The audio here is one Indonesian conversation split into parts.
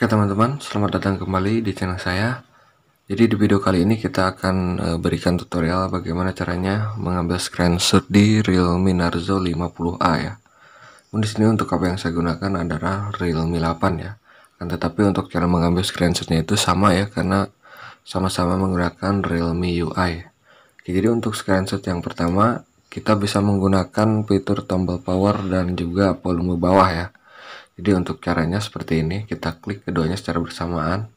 Oke teman-teman, selamat datang kembali di channel saya. Jadi di video kali ini kita akan eh, berikan tutorial bagaimana caranya mengambil screenshot di Realme Narzo 50A ya. Di sini untuk apa yang saya gunakan adalah Realme 8 ya. Dan tetapi untuk cara mengambil screenshotnya itu sama ya karena sama-sama menggunakan Realme UI. Oke, jadi untuk screenshot yang pertama kita bisa menggunakan fitur tombol power dan juga volume bawah ya. Jadi untuk caranya seperti ini, kita klik keduanya secara bersamaan.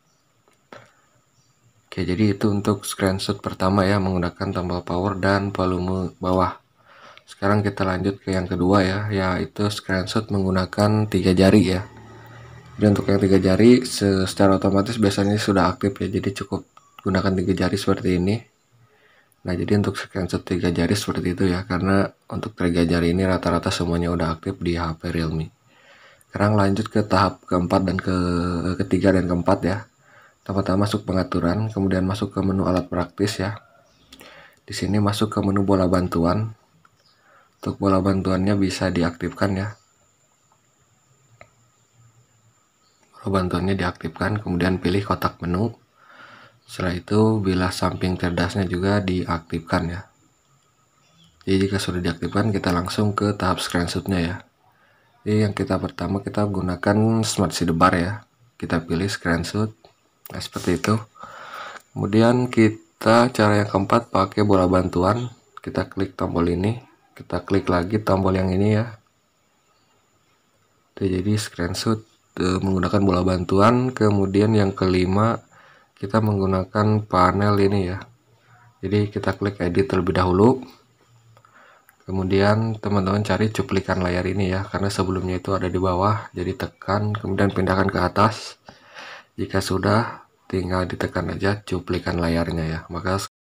Oke, jadi itu untuk screenshot pertama ya menggunakan tombol power dan volume bawah. Sekarang kita lanjut ke yang kedua ya, yaitu screenshot menggunakan tiga jari ya. Jadi untuk yang tiga jari secara otomatis biasanya sudah aktif ya, jadi cukup gunakan tiga jari seperti ini. Nah, jadi untuk screenshot tiga jari seperti itu ya, karena untuk tiga jari ini rata-rata semuanya udah aktif di HP Realme. Sekarang lanjut ke tahap keempat dan ke ketiga dan keempat ya. Pertama-tama masuk pengaturan, kemudian masuk ke menu alat praktis ya. Di sini masuk ke menu bola bantuan. Untuk bola bantuannya bisa diaktifkan ya. Bola bantuannya diaktifkan, kemudian pilih kotak menu. Setelah itu bila samping cerdasnya juga diaktifkan ya. Jadi jika sudah diaktifkan kita langsung ke tahap screenshotnya ya. Jadi yang kita pertama kita gunakan smart sidebar ya. Kita pilih screenshot. Nah, seperti itu. Kemudian kita cara yang keempat pakai bola bantuan. Kita klik tombol ini, kita klik lagi tombol yang ini ya. jadi screenshot e, menggunakan bola bantuan. Kemudian yang kelima kita menggunakan panel ini ya. Jadi kita klik edit terlebih dahulu. Kemudian teman-teman cari cuplikan layar ini ya, karena sebelumnya itu ada di bawah, jadi tekan, kemudian pindahkan ke atas. Jika sudah, tinggal ditekan aja cuplikan layarnya ya. Maka